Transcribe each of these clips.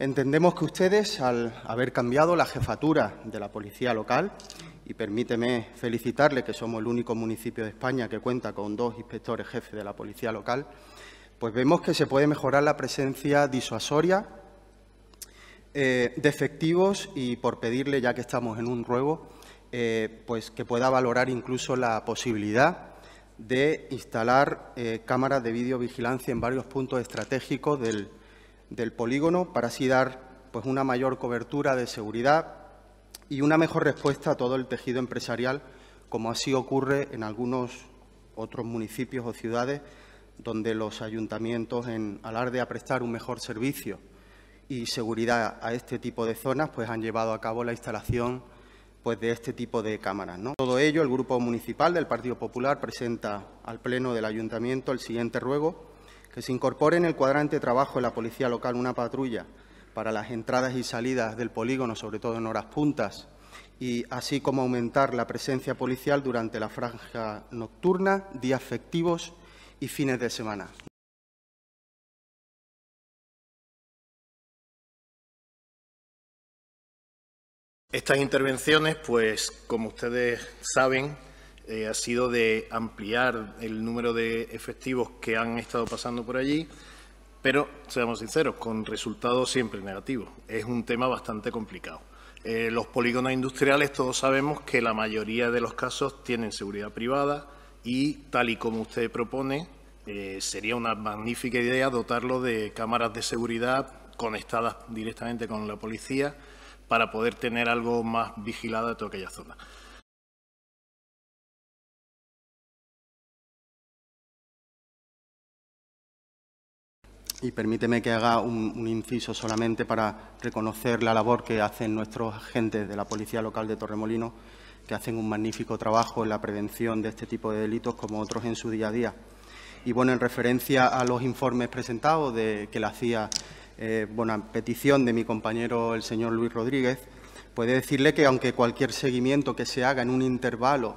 Entendemos que ustedes, al haber cambiado la jefatura de la policía local, y permíteme felicitarle que somos el único municipio de España que cuenta con dos inspectores jefes de la policía local, pues vemos que se puede mejorar la presencia disuasoria eh, de efectivos y por pedirle, ya que estamos en un ruego, eh, pues que pueda valorar incluso la posibilidad de instalar eh, cámaras de videovigilancia en varios puntos estratégicos del del polígono para así dar pues, una mayor cobertura de seguridad y una mejor respuesta a todo el tejido empresarial, como así ocurre en algunos otros municipios o ciudades donde los ayuntamientos, en alarde a prestar un mejor servicio y seguridad a este tipo de zonas, pues han llevado a cabo la instalación pues, de este tipo de cámaras. ¿no? Todo ello, el Grupo Municipal del Partido Popular presenta al Pleno del Ayuntamiento el siguiente ruego que se incorpore en el cuadrante trabajo de la policía local una patrulla para las entradas y salidas del polígono, sobre todo en horas puntas, y así como aumentar la presencia policial durante la franja nocturna, días festivos y fines de semana. Estas intervenciones, pues como ustedes saben, eh, ha sido de ampliar el número de efectivos que han estado pasando por allí, pero seamos sinceros, con resultados siempre negativos. Es un tema bastante complicado. Eh, los polígonos industriales todos sabemos que la mayoría de los casos tienen seguridad privada y tal y como usted propone, eh, sería una magnífica idea dotarlo de cámaras de seguridad conectadas directamente con la policía para poder tener algo más vigilada de toda aquella zona. Y permíteme que haga un, inciso solamente para reconocer la labor que hacen nuestros agentes de la Policía Local de Torremolino, que hacen un magnífico trabajo en la prevención de este tipo de delitos como otros en su día a día. Y bueno, en referencia a los informes presentados de, que le hacía, eh, bueno, a petición de mi compañero el señor Luis Rodríguez, puede decirle que aunque cualquier seguimiento que se haga en un intervalo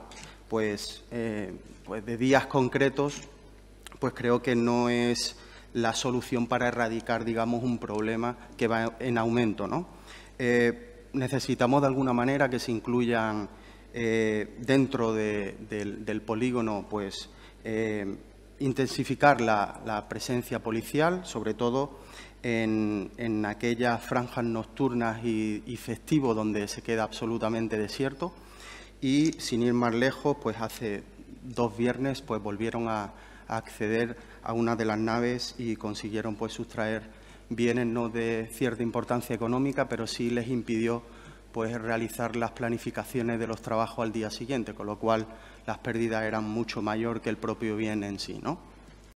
pues, eh, pues de días concretos, pues creo que no es la solución para erradicar, digamos, un problema que va en aumento. Eh, necesitamos de alguna manera que se incluyan eh, dentro del, polígono, pues, eh, intensificar la, presencia policial, sobre todo en, aquellas franjas nocturnas y, y festivos donde se queda absolutamente desierto. Y sin ir más lejos, pues hace dos viernes pues volvieron a, acceder a una de las naves y consiguieron pues sustraer bienes no de cierta importancia económica, pero sí les impidió pues realizar las planificaciones de los trabajos al día siguiente, con lo cual las pérdidas eran mucho mayor que el propio bien en sí, ¿no?